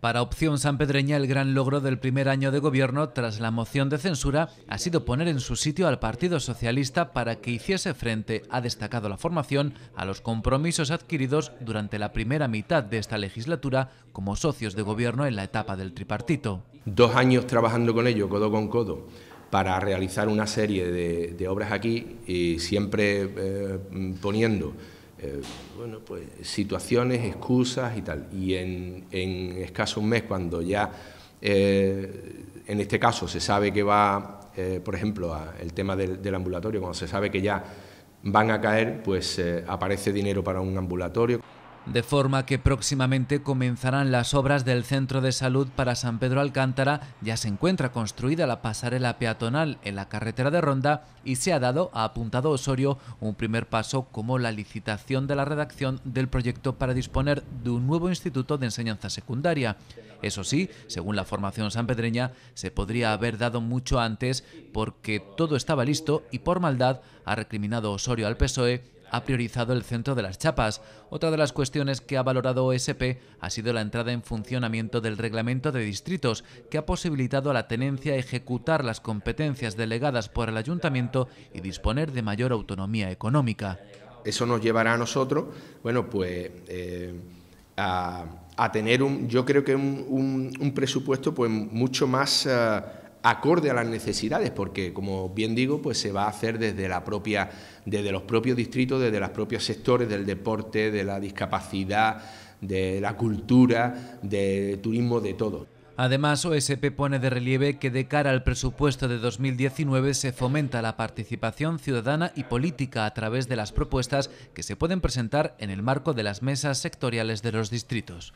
Para Opción Sanpedreña, el gran logro del primer año de gobierno tras la moción de censura ha sido poner en su sitio al Partido Socialista para que hiciese frente, ha destacado la formación, a los compromisos adquiridos durante la primera mitad de esta legislatura como socios de gobierno en la etapa del tripartito. Dos años trabajando con ello, codo con codo, para realizar una serie de, obras aquí y siempre eh, poniendo eh, bueno, pues situaciones, excusas y tal. Y en, en escaso un mes, cuando ya, eh, en este caso, se sabe que va, eh, por ejemplo, el tema del, del, ambulatorio, cuando se sabe que ya van a caer, pues aparece dinero para un ambulatorio de forma que próximamente comenzarán las obras del Centro de Salud para San Pedro Alcántara, ya se encuentra construida la pasarela peatonal en la carretera de Ronda y se ha dado, ha apuntado Osorio, un primer paso como la licitación de la redacción del proyecto para disponer de un nuevo instituto de enseñanza secundaria. Eso sí, según la formación sanpedreña, se podría haber dado mucho antes porque todo estaba listo y por maldad ha recriminado Osorio al PSOE ha priorizado el centro de las chapas. Otra de las cuestiones que ha valorado OSP ha sido la entrada en funcionamiento del reglamento de distritos, que ha posibilitado a la tenencia ejecutar las competencias delegadas por el ayuntamiento y disponer de mayor autonomía económica. Eso nos llevará a nosotros, bueno, pues eh, a, tener un, yo creo que un, presupuesto pues mucho más... Eh, acorde a las necesidades, porque como bien digo, pues se va a hacer desde la propia, desde los propios distritos, desde los propios sectores del deporte, de la discapacidad, de la cultura, de turismo, de todo. Además, OSP pone de relieve que de cara al presupuesto de 2019 se fomenta la participación ciudadana y política a través de las propuestas que se pueden presentar en el marco de las mesas sectoriales de los distritos.